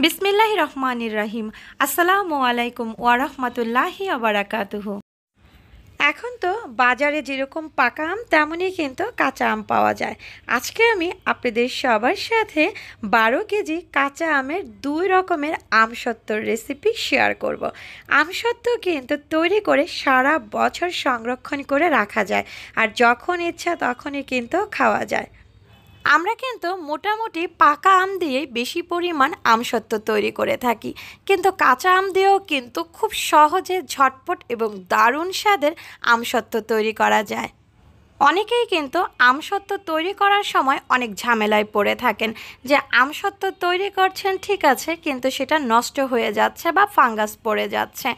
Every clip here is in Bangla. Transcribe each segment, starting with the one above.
বিসমিল্লাহ রহমানির রাহিম আসসালামু আলাইকুম ওয়ারহমতুল্লাহি আবরাকাতুহ এখন তো বাজারে যেরকম পাকা আম তেমনই কিন্তু কাঁচা আম পাওয়া যায় আজকে আমি আপনাদের সবার সাথে বারো কেজি কাঁচা আমের দুই রকমের আমসত্ত্বর রেসিপি শেয়ার করব। আমসত্ত্ব কিন্তু তৈরি করে সারা বছর সংরক্ষণ করে রাখা যায় আর যখন ইচ্ছা তখনই কিন্তু খাওয়া যায় আমরা কিন্তু মোটামুটি পাকা আম দিয়ে বেশি পরিমাণ আমসত্ত্ব তৈরি করে থাকি কিন্তু কাঁচা আম দিয়েও কিন্তু খুব সহজে ঝটপট এবং দারুণ স্বাদের আমসত্ত্ব তৈরি করা যায় অনেকেই কিন্তু আমসত্ত্ব তৈরি করার সময় অনেক ঝামেলায় পড়ে থাকেন যে আমসত্ত্ব তৈরি করছেন ঠিক আছে কিন্তু সেটা নষ্ট হয়ে যাচ্ছে বা ফাঙ্গাস পড়ে যাচ্ছে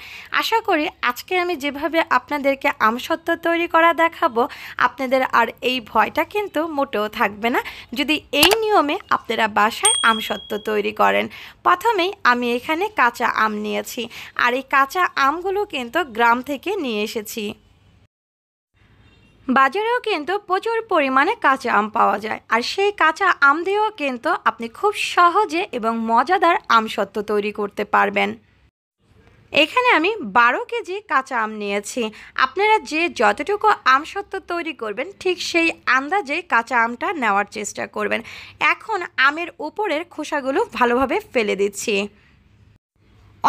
আশা করি আজকে আমি যেভাবে আপনাদেরকে আমসত্ত্ব তৈরি করা দেখাবো আপনাদের আর এই ভয়টা কিন্তু মোটেও থাকবে না যদি এই নিয়মে আপনারা বাসায় আমসত্ত্ব তৈরি করেন প্রথমেই আমি এখানে কাঁচা আম নিয়েছি আর এই কাঁচা আমগুলো কিন্তু গ্রাম থেকে নিয়ে এসেছি বাজারেও কিন্তু প্রচুর পরিমাণে কাঁচা আম পাওয়া যায় আর সেই কাঁচা আম দিয়েও কিন্তু আপনি খুব সহজে এবং মজাদার আমসত্ত্ব তৈরি করতে পারবেন এখানে আমি বারো কেজি কাঁচা আম নিয়েছি আপনারা যে যতটুকু আমসত্ত্ব তৈরি করবেন ঠিক সেই আন্দাজে কাঁচা আমটা নেওয়ার চেষ্টা করবেন এখন আমের উপরের খোসাগুলো ভালোভাবে ফেলে দিচ্ছি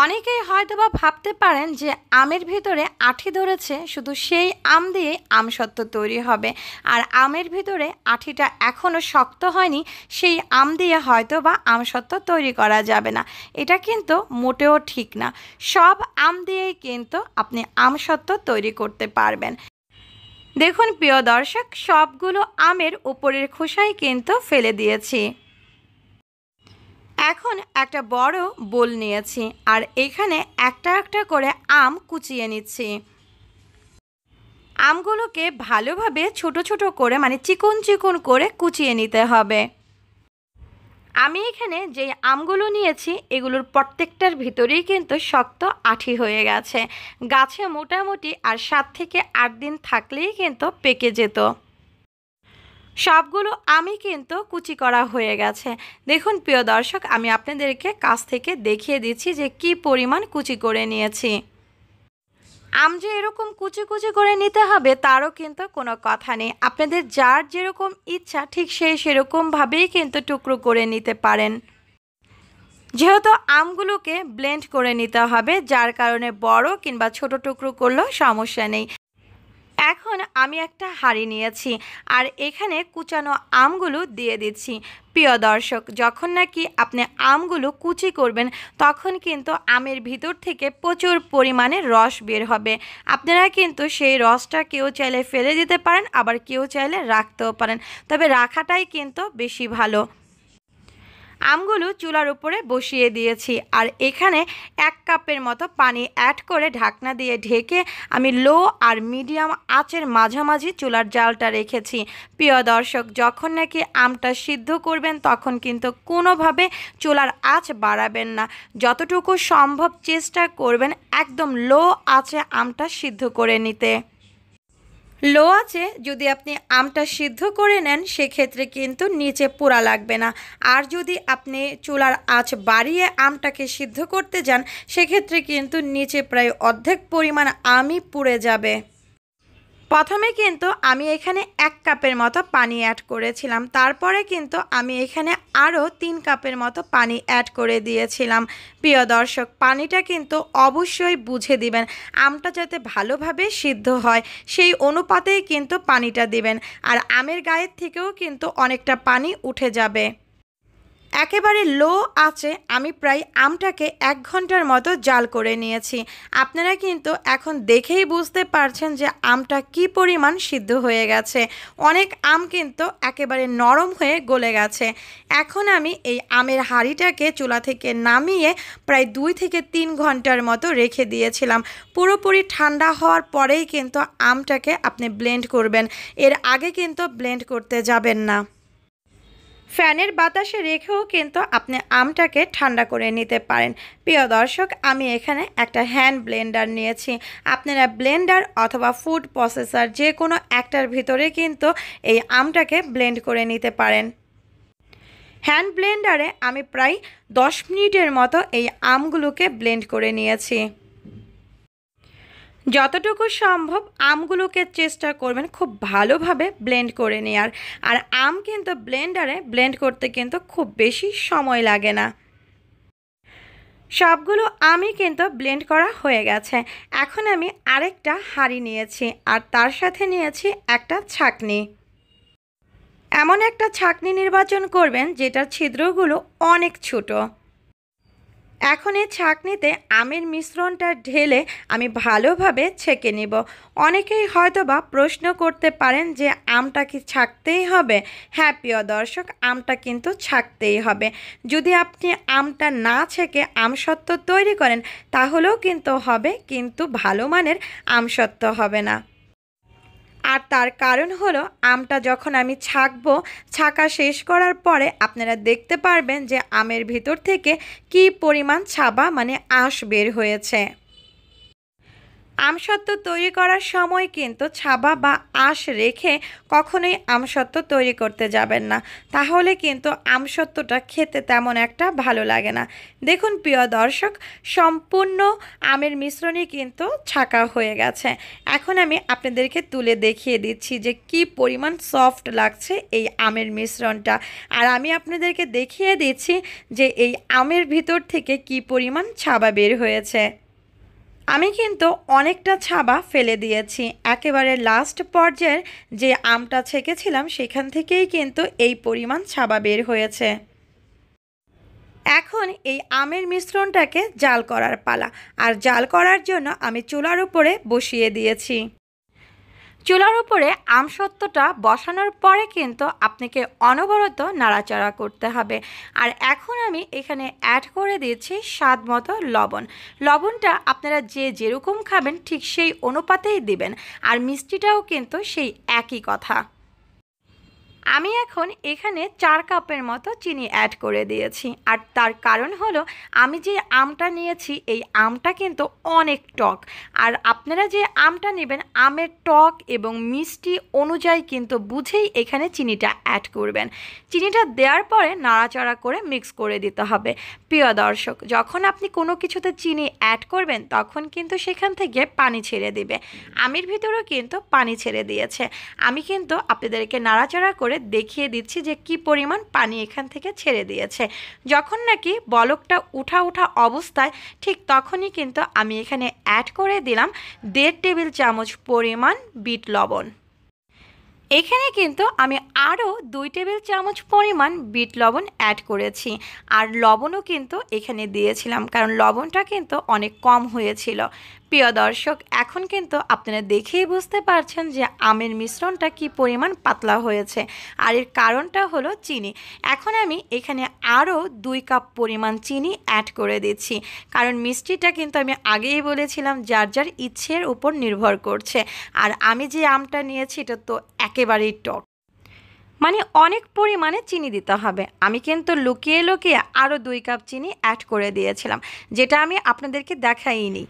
অনেকেই হয়তো বা ভাবতে পারেন যে আমের ভিতরে আঠি ধরেছে শুধু সেই আম দিয়ে আমসত্ত্ব তৈরি হবে আর আমের ভিতরে আঠিটা এখনও শক্ত হয়নি সেই আম দিয়ে হয়তো বা আমসত্ত্ব তৈরি করা যাবে না এটা কিন্তু মোটেও ঠিক না সব আম দিয়েই কিন্তু আপনি আমসত্ত্ব তৈরি করতে পারবেন দেখুন প্রিয় দর্শক সবগুলো আমের উপরের খোসাই কিন্তু ফেলে দিয়েছি এখন একটা বড় বোল নিয়েছি আর এখানে একটা একটা করে আম কুচিয়ে নিচ্ছি আমগুলোকে ভালোভাবে ছোট ছোট করে মানে চিকন চিকন করে কুচিয়ে নিতে হবে আমি এখানে যে আমগুলো নিয়েছি এগুলোর প্রত্যেকটার ভিতরেই কিন্তু শক্ত আঠি হয়ে গেছে গাছে মোটামুটি আর সাত থেকে আট দিন থাকলেই কিন্তু পেকে যেত সবগুলো আমি কিন্তু কুচি করা হয়ে গেছে দেখুন প্রিয় দর্শক আমি আপনাদেরকে কাছ থেকে দেখিয়ে দিচ্ছি যে কি পরিমাণ কুচি করে নিয়েছি আম যে এরকম কুচি কুচি করে নিতে হবে তারও কিন্তু কোনো কথা নেই আপনাদের যার যেরকম ইচ্ছা ঠিক সেই সেরকমভাবেই কিন্তু টুকরো করে নিতে পারেন যেহেতু আমগুলোকে ব্লেন্ড করে নিতে হবে যার কারণে বড় কিংবা ছোট টুকরো করলেও সমস্যা নেই এখন আমি একটা হাঁড়ি নিয়েছি আর এখানে কুচানো আমগুলো দিয়ে দিচ্ছি প্রিয় দর্শক যখন নাকি আপনি আমগুলো কুচি করবেন তখন কিন্তু আমের ভিতর থেকে প্রচুর পরিমাণে রস বের হবে আপনারা কিন্তু সেই রসটা কেউ চাইলে ফেলে দিতে পারেন আবার কেউ চাইলে রাখতেও পারেন তবে রাখাটাই কিন্তু বেশি ভালো আমগুলো চুলার উপরে বসিয়ে দিয়েছি আর এখানে এক কাপের মতো পানি অ্যাড করে ঢাকনা দিয়ে ঢেকে আমি লো আর মিডিয়াম আঁচের মাঝামাঝি চুলার জালটা রেখেছি প্রিয় দর্শক যখন নাকি আমটা সিদ্ধ করবেন তখন কিন্তু কোনোভাবে চুলার আঁচ বাড়াবেন না যতটুকু সম্ভব চেষ্টা করবেন একদম লো আঁচে আমটা সিদ্ধ করে নিতে লো আছে যদি আপনি আমটা সিদ্ধ করে নেন সেক্ষেত্রে কিন্তু নিচে পোড়া লাগবে না আর যদি আপনি চুলার আঁচ বাড়িয়ে আমটাকে সিদ্ধ করতে যান সেক্ষেত্রে কিন্তু নিচে প্রায় অর্ধেক পরিমাণ আমই পুড়ে যাবে প্রথমে কিন্তু আমি এখানে এক কাপের মতো পানি অ্যাড করেছিলাম তারপরে কিন্তু আমি এখানে আরও তিন কাপের মতো পানি অ্যাড করে দিয়েছিলাম প্রিয় দর্শক পানিটা কিন্তু অবশ্যই বুঝে দিবেন আমটা যাতে ভালোভাবে সিদ্ধ হয় সেই অনুপাতেই কিন্তু পানিটা দিবেন আর আমের গায়ের থেকেও কিন্তু অনেকটা পানি উঠে যাবে একেবারে লো আছে আমি প্রায় আমটাকে এক ঘন্টার মতো জাল করে নিয়েছি আপনারা কিন্তু এখন দেখেই বুঝতে পারছেন যে আমটা কি পরিমাণ সিদ্ধ হয়ে গেছে অনেক আম কিন্তু একেবারে নরম হয়ে গলে গেছে এখন আমি এই আমের হাঁড়িটাকে চুলা থেকে নামিয়ে প্রায় দুই থেকে তিন ঘন্টার মতো রেখে দিয়েছিলাম পুরোপুরি ঠান্ডা হওয়ার পরেই কিন্তু আমটাকে আপনি ব্লেন্ড করবেন এর আগে কিন্তু ব্লেন্ড করতে যাবেন না ফ্যানের বাতাসে রেখেও কিন্তু আপনি আমটাকে ঠান্ডা করে নিতে পারেন প্রিয় দর্শক আমি এখানে একটা হ্যান্ড ব্লেন্ডার নিয়েছি আপনারা ব্লেন্ডার অথবা ফুড প্রসেসার যে কোনো একটার ভিতরে কিন্তু এই আমটাকে ব্লেন্ড করে নিতে পারেন হ্যান্ড ব্লেন্ডারে আমি প্রায় দশ মিনিটের মতো এই আমগুলোকে ব্লেন্ড করে নিয়েছি যতটুকু সম্ভব আমগুলোকে চেষ্টা করবেন খুব ভালোভাবে ব্লেন্ড করে নেওয়ার আর আম কিন্তু ব্লেন্ডারে ব্লেন্ড করতে কিন্তু খুব বেশি সময় লাগে না সবগুলো আমি কিন্তু ব্লেন্ড করা হয়ে গেছে এখন আমি আরেকটা হাঁড়ি নিয়েছি আর তার সাথে নিয়েছি একটা ছাকনি এমন একটা ছাকনি নির্বাচন করবেন যেটার ছিদ্রগুলো অনেক ছোটো এখন এই ছাঁকনিতে আমের মিশ্রণটা ঢেলে আমি ভালোভাবে ছেঁকে নিব অনেকেই হয়তোবা প্রশ্ন করতে পারেন যে আমটা কি ছাঁকতেই হবে হ্যাঁ প্রিয় দর্শক আমটা কিন্তু ছাঁকতেই হবে যদি আপনি আমটা না ছেঁকে আমসত্ত্ব তৈরি করেন তাহলেও কিন্তু হবে কিন্তু ভালো মানের আমসত্ত্ব হবে না আর তার কারণ হলো আমটা যখন আমি ছাঁকবো ছাঁকা শেষ করার পরে আপনারা দেখতে পারবেন যে আমের ভিতর থেকে কি পরিমাণ ছাবা মানে আঁশ বের হয়েছে আমসত্ত্ব তৈরি করার সময় কিন্তু ছাবা বা আঁশ রেখে কখনোই আমসত্ত্ব তৈরি করতে যাবেন না তাহলে কিন্তু আমসত্ত্বটা খেতে তেমন একটা ভালো লাগে না দেখুন প্রিয় দর্শক সম্পূর্ণ আমের মিশ্রণই কিন্তু ছাকা হয়ে গেছে এখন আমি আপনাদেরকে তুলে দেখিয়ে দিচ্ছি যে কি পরিমাণ সফট লাগছে এই আমের মিশ্রণটা আর আমি আপনাদেরকে দেখিয়ে দিচ্ছি যে এই আমের ভিতর থেকে কি পরিমাণ ছাবা বের হয়েছে আমি কিন্তু অনেকটা ছাবা ফেলে দিয়েছি একেবারে লাস্ট পর্যায়ের যে আমটা ছেঁকেছিলাম সেখান থেকেই কিন্তু এই পরিমাণ ছাবা বের হয়েছে এখন এই আমের মিশ্রণটাকে জাল করার পালা আর জাল করার জন্য আমি চুলার উপরে বসিয়ে দিয়েছি চুলার উপরে আমসত্ত্বটা বসানোর পরে কিন্তু আপনাকে অনবরত নাড়াচাড়া করতে হবে আর এখন আমি এখানে অ্যাড করে দিয়েছি স্বাদ মতো লবণ লবণটা আপনারা যে যেরকম খাবেন ঠিক সেই অনুপাতেই দিবেন আর মিষ্টিটাও কিন্তু সেই একই কথা আমি এখন এখানে চার কাপের মতো চিনি অ্যাড করে দিয়েছি আর তার কারণ হলো আমি যে আমটা নিয়েছি এই আমটা কিন্তু অনেক টক আর আপনারা যে আমটা নেবেন আমের টক এবং মিষ্টি অনুযায়ী কিন্তু বুঝেই এখানে চিনিটা অ্যাড করবেন চিনিটা দেওয়ার পরে নাড়াচাড়া করে মিক্স করে দিতে হবে প্রিয় দর্শক যখন আপনি কোনো কিছুতে চিনি অ্যাড করবেন তখন কিন্তু সেখান থেকে পানি ছেড়ে দিবে আমের ভিতরেও কিন্তু পানি ছেড়ে দিয়েছে আমি কিন্তু আপনাদেরকে নাড়াচাড়া করে করে দেখিয়ে দিচ্ছি যে কি পরিমাণ পানি এখান থেকে ছেড়ে দিয়েছে যখন নাকি বলকটা উঠা উঠা অবস্থায় ঠিক তখনই কিন্তু আমি এখানে অ্যাড করে দিলাম দেড় টেবিল চামচ পরিমাণ বিট লবণ এখানে কিন্তু আমি আরও দুই টেবিল চামচ পরিমাণ বিট লবণ অ্যাড করেছি আর লবণও কিন্তু এখানে দিয়েছিলাম কারণ লবণটা কিন্তু অনেক কম হয়েছিল প্রিয় দর্শক এখন কিন্তু আপনারা দেখেই বুঝতে পারছেন যে আমের মিশ্রণটা কি পরিমাণ পাতলা হয়েছে আর এর কারণটা হলো চিনি এখন আমি এখানে আরও দুই কাপ পরিমাণ চিনি অ্যাড করে দিচ্ছি কারণ মিষ্টিটা কিন্তু আমি আগেই বলেছিলাম যার যার ইচ্ছের উপর নির্ভর করছে আর আমি যে আমটা নিয়েছি এটা তো একেবারেই টক মানে অনেক পরিমাণে চিনি দিতে হবে আমি কিন্তু লুকিয়ে লুকিয়ে আরও দুই কাপ চিনি অ্যাড করে দিয়েছিলাম যেটা আমি আপনাদেরকে দেখাইনি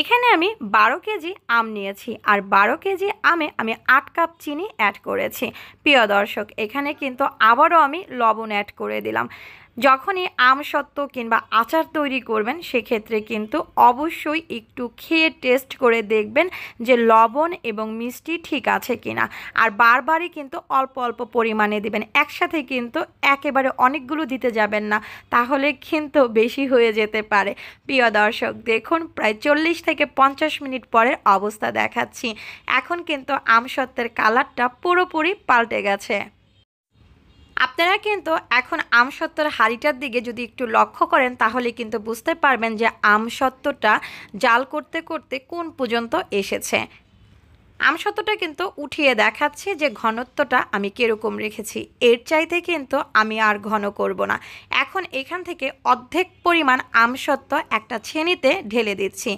এখানে আমি বারো কেজি আম নিয়েছি আর বারো কেজি আমে আমি আট কাপ চিনি অ্যাড করেছি প্রিয় দর্শক এখানে কিন্তু আবারও আমি লবণ অ্যাড করে দিলাম যখনই আমসত্ত্ব কিংবা আচার তৈরি করবেন সেক্ষেত্রে কিন্তু অবশ্যই একটু খেয়ে টেস্ট করে দেখবেন যে লবণ এবং মিষ্টি ঠিক আছে কিনা আর বারবারই কিন্তু অল্প অল্প পরিমাণে দেবেন একসাথে কিন্তু একেবারে অনেকগুলো দিতে যাবেন না তাহলে কিন্তু বেশি হয়ে যেতে পারে প্রিয় দর্শক দেখুন প্রায় চল্লিশ থেকে পঞ্চাশ মিনিট পরের অবস্থা দেখাচ্ছি এখন কিন্তু আমসত্ত্বের কালারটা পুরোপুরি পাল্টে গেছে আপনারা কিন্তু এখন আমসত্ত্বর হাঁড়িটার দিকে যদি একটু লক্ষ্য করেন তাহলে কিন্তু বুঝতে পারবেন যে আমসত্ত্বটা জাল করতে করতে কোন পর্যন্ত এসেছে আমসত্ত্বটা কিন্তু উঠিয়ে দেখাচ্ছে যে ঘনত্বটা আমি কীরকম রেখেছি এর চাইতে কিন্তু আমি আর ঘন করব না এখন এখান থেকে অর্ধেক পরিমাণ আমসত্ত্ব একটা ছেনিতে ঢেলে দিচ্ছি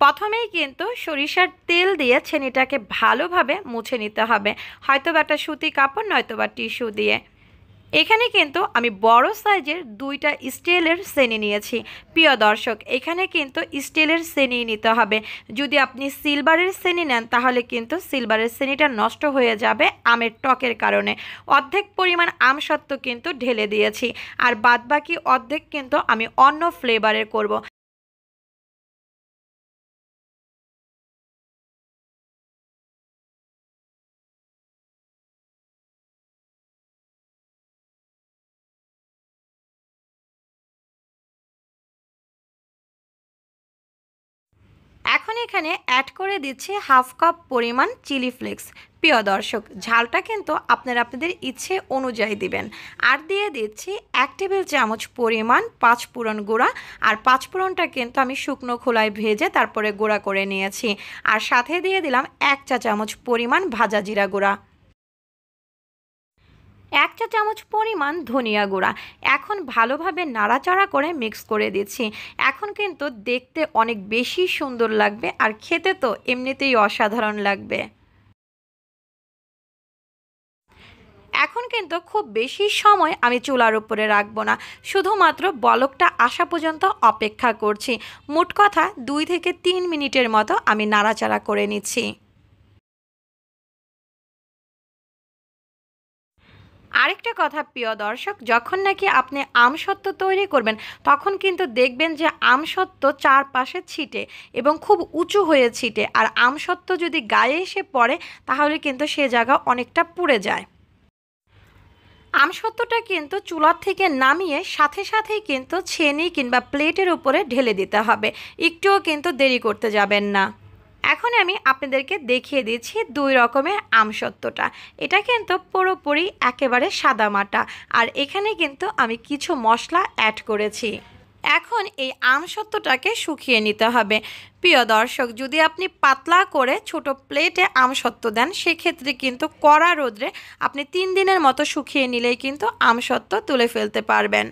প্রথমেই কিন্তু সরিষার তেল দিয়ে ছেনিটাকে ভালোভাবে মুছে নিতে হবে হয়তো বা একটা সুতি কাপড় নয়তো বা টিস্যু দিয়ে এখানে কিন্তু আমি বড় সাইজের দুইটা স্টিলের শ্রেণী নিয়েছি প্রিয় দর্শক এখানে কিন্তু স্টিলের শ্রেণী নিতে হবে যদি আপনি সিলভারের শ্রেণী নেন তাহলে কিন্তু সিলভারের শ্রেণীটা নষ্ট হয়ে যাবে আমের টকের কারণে অর্ধেক পরিমাণ আম সত্ত্ব কিন্তু ঢেলে দিয়েছি আর বাদবাকি অর্ধেক কিন্তু আমি অন্য ফ্লেভারের করব। এখন এখানে অ্যাড করে দিচ্ছি হাফ কাপ পরিমাণ চিলি ফ্লেক্স প্রিয় দর্শক ঝালটা কিন্তু আপনারা আপনাদের ইচ্ছে অনুযায়ী দিবেন আর দিয়ে দিচ্ছি এক টেবিল চামচ পরিমাণ পাঁচ পুরন গুঁড়া আর পাঁচ পুরনটা কিন্তু আমি শুকনো খোলায় ভেজে তারপরে গুঁড়া করে নিয়েছি আর সাথে দিয়ে দিলাম এক চা চামচ পরিমাণ ভাজা জিরা গুঁড়া এক চা চামচ পরিমাণ ধনিয়া গুঁড়া এখন ভালোভাবে নাড়াচাড়া করে মিক্স করে দিচ্ছি এখন কিন্তু দেখতে অনেক বেশি সুন্দর লাগবে আর খেতে তো এমনিতেই অসাধারণ লাগবে এখন কিন্তু খুব বেশি সময় আমি চুলার উপরে রাখবো না শুধুমাত্র বলকটা আসা পর্যন্ত অপেক্ষা করছি মোট কথা দুই থেকে তিন মিনিটের মতো আমি নাড়াচাড়া করে নিচ্ছি আরেকটা কথা প্রিয় দর্শক যখন নাকি আপনি আমসত্ত্ব তৈরি করবেন তখন কিন্তু দেখবেন যে আমসত্ত্ব চারপাশে ছিটে এবং খুব উঁচু হয়ে ছিটে আর আমসত্ত্ব যদি গায়ে এসে পড়ে তাহলে কিন্তু সে জায়গা অনেকটা পুড়ে যায় আমসত্ত্বটা কিন্তু চুলার থেকে নামিয়ে সাথে সাথেই কিন্তু ছেনি কিংবা প্লেটের উপরে ঢেলে দিতে হবে একটুও কিন্তু দেরি করতে যাবেন না এখন আমি আপনাদেরকে দেখিয়ে দিচ্ছি দুই রকমের আমসত্বটা এটা কিন্তু পুরোপুরি একেবারে সাদা মাটা আর এখানে কিন্তু আমি কিছু মশলা অ্যাড করেছি এখন এই আমসত্ত্বটাকে শুকিয়ে নিতে হবে প্রিয় দর্শক যদি আপনি পাতলা করে ছোট প্লেটে আমসত্ত্ব দেন সেক্ষেত্রে কিন্তু কড়া রোদ্রে আপনি তিন দিনের মতো শুকিয়ে নিলেই কিন্তু আমসত্ত্ব তুলে ফেলতে পারবেন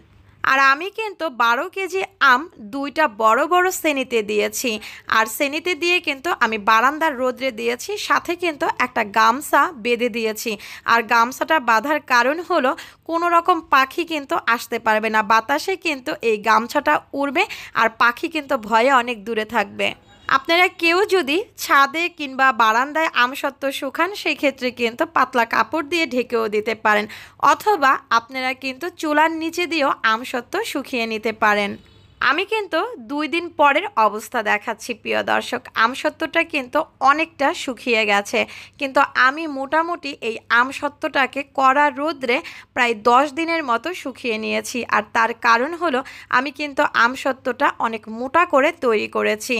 আর আমি কিন্তু বারো কেজি আম দুইটা বড় বড় শ্রেণীতে দিয়েছি আর শ্রেণীতে দিয়ে কিন্তু আমি বারান্দার রোদ্রে দিয়েছি সাথে কিন্তু একটা গামছা বেঁধে দিয়েছি আর গামছাটা বাঁধার কারণ হলো কোনো রকম পাখি কিন্তু আসতে পারবে না বাতাসে কিন্তু এই গামছাটা উড়বে আর পাখি কিন্তু ভয়ে অনেক দূরে থাকবে আপনারা কেউ যদি ছাদে কিংবা বারান্দায় আমসত্ত্ব শুকান সেক্ষেত্রে কিন্তু পাতলা কাপড় দিয়ে ঢেকেও দিতে পারেন অথবা আপনারা কিন্তু চুলার নিচে দিয়েও আমসত্ত্ব শুকিয়ে নিতে পারেন আমি কিন্তু দুই দিন পরের অবস্থা দেখাচ্ছি প্রিয় দর্শক আমসত্ত্বটা কিন্তু অনেকটা শুকিয়ে গেছে কিন্তু আমি মোটামুটি এই আমসত্ত্বটাকে কড়া রোদ্রে প্রায় দশ দিনের মতো শুকিয়ে নিয়েছি আর তার কারণ হলো আমি কিন্তু আমসত্ত্বটা অনেক মোটা করে তৈরি করেছি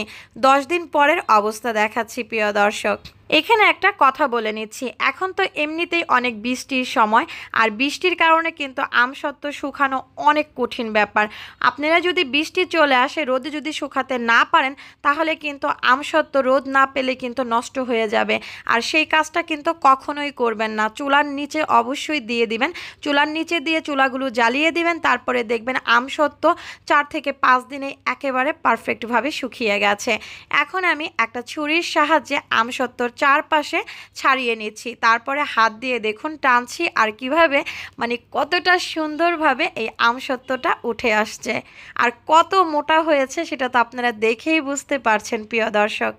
দশ দিন পরের অবস্থা দেখাচ্ছি প্রিয় দর্শক এখানে একটা কথা বলে নিচ্ছি এখন তো এমনিতেই অনেক বৃষ্টির সময় আর বৃষ্টির কারণে কিন্তু আম সত্ত্ব শুকানো অনেক কঠিন ব্যাপার আপনারা যদি বৃষ্টি চলে আসে রোদে যদি শুকাতে না পারেন তাহলে কিন্তু সত্ত্ব রোদ না পেলে কিন্তু নষ্ট হয়ে যাবে আর সেই কাজটা কিন্তু কখনোই করবেন না চুলার নিচে অবশ্যই দিয়ে দিবেন চুলার নিচে দিয়ে চুলাগুলো জ্বালিয়ে দিবেন তারপরে দেখবেন সত্ত্ব চার থেকে পাঁচ দিনে একেবারে পারফেক্টভাবে শুকিয়ে গেছে এখন আমি একটা ছুরির সাহায্যে আম সত্ত্বর চারপাশে ছাড়িয়ে নিচ্ছি তারপরে হাত দিয়ে দেখুন টানছি আর কিভাবে মানে কতটা সুন্দরভাবে এই আমসত্বটা উঠে আসছে আর কত মোটা হয়েছে সেটা তো আপনারা দেখেই বুঝতে পারছেন প্রিয় দর্শক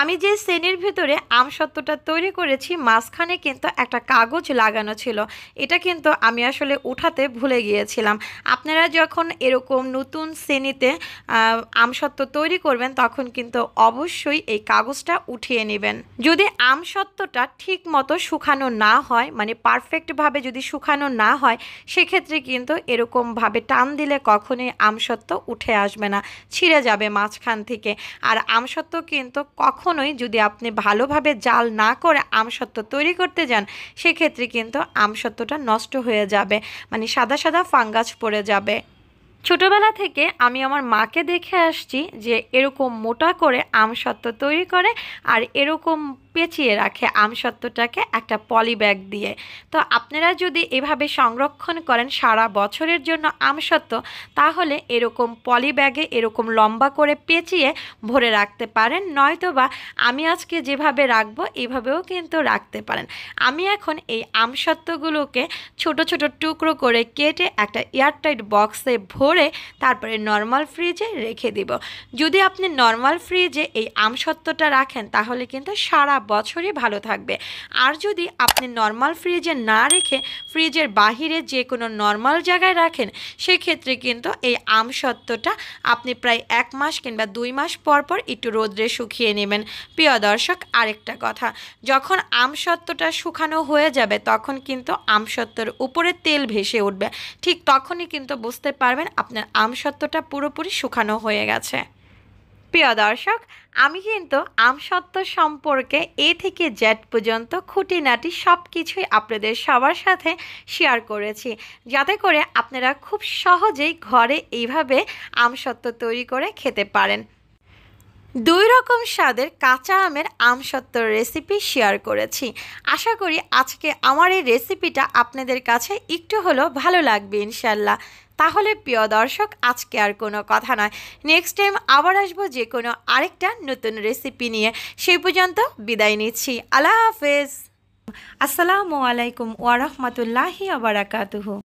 আমি যে শ্রেণীর ভিতরে আমসত্ত্বটা তৈরি করেছি মাঝখানে কিন্তু একটা কাগজ লাগানো ছিল এটা কিন্তু আমি আসলে উঠাতে ভুলে গিয়েছিলাম আপনারা যখন এরকম নতুন শ্রেণীতে আমসত্ত্ব তৈরি করবেন তখন কিন্তু অবশ্যই এই কাগজটা উঠিয়ে নেবেন যদি আমসত্ত্বটা ঠিক মতো শুকানো না হয় মানে পারফেক্টভাবে যদি শুকানো না হয় সেক্ষেত্রে কিন্তু এরকমভাবে টান দিলে কখনোই আমসত্ত্ব উঠে আসবে না ছিঁড়ে যাবে মাঝখান থেকে আর আমসত্ত্ব কিন্তু কখন কখনোই যদি আপনি ভালোভাবে জাল না করে আমসত্ত্ব তৈরি করতে যান সেক্ষেত্রে কিন্তু আমসত্ত্বটা নষ্ট হয়ে যাবে মানে সাদা সাদা ফাঙ্গাস পড়ে যাবে ছোটোবেলা থেকে আমি আমার মাকে দেখে আসছি যে এরকম মোটা করে আমসত্ত্ব তৈরি করে আর এরকম পেঁচিয়ে রাখে আমসত্ত্বটাকে একটা পলিব্যাগ দিয়ে তো আপনারা যদি এভাবে সংরক্ষণ করেন সারা বছরের জন্য আমসত্ত্ব তাহলে এরকম পলিব্যাগে এরকম লম্বা করে পেঁচিয়ে ভরে রাখতে পারেন নয়তো বা আমি আজকে যেভাবে রাখবো এভাবেও কিন্তু রাখতে পারেন আমি এখন এই আমসত্ত্বগুলোকে ছোট ছোট টুকরো করে কেটে একটা এয়ারটাইট বক্সে ভরে তারপরে নর্মাল ফ্রিজে রেখে দিব যদি আপনি নর্মাল ফ্রিজে এই আমসত্ত্বটা রাখেন তাহলে কিন্তু সারা বছরই ভালো থাকবে আর যদি আপনি নর্মাল ফ্রিজে না রেখে ফ্রিজের বাহিরে যে কোনো নর্মাল জায়গায় রাখেন সেক্ষেত্রে কিন্তু এই আমসত্ত্বটা আপনি প্রায় এক মাস কিংবা দুই মাস পর পর একটু রোদ্রে শুকিয়ে নেবেন প্রিয় দর্শক আরেকটা কথা যখন আমসত্ত্বটা শুকানো হয়ে যাবে তখন কিন্তু আমসত্ত্বের উপরে তেল ভেসে উঠবে ঠিক তখনই কিন্তু বুঝতে পারবেন আপনার আমসত্ত্বটা পুরোপুরি শুকানো হয়ে গেছে প্রিয় দর্শক আমি কিন্তু আমসত্ত্ব সম্পর্কে এ থেকে জ্যাট পর্যন্ত খুঁটিনাটি সব কিছুই আপনাদের সবার সাথে শেয়ার করেছি যাতে করে আপনারা খুব সহজেই ঘরে এইভাবে আমসত্ত্ব তৈরি করে খেতে পারেন দুই রকম স্বাদের কাঁচা আমের আমসত্ত্ব রেসিপি শেয়ার করেছি আশা করি আজকে আমার এই রেসিপিটা আপনাদের কাছে একটু হলেও ভালো লাগবে ইনশাল্লাহ তাহলে প্রিয় দর্শক আজকে আর কোনো কথা নয় নেক্সট টাইম আবার আসবো যে কোনো আরেকটা নতুন রেসিপি নিয়ে সেই পর্যন্ত বিদায় নিচ্ছি আল্লাহ হাফেজ আসসালামু আলাইকুম ওয়ারহমতুল্লাহি আবরাকাতুহু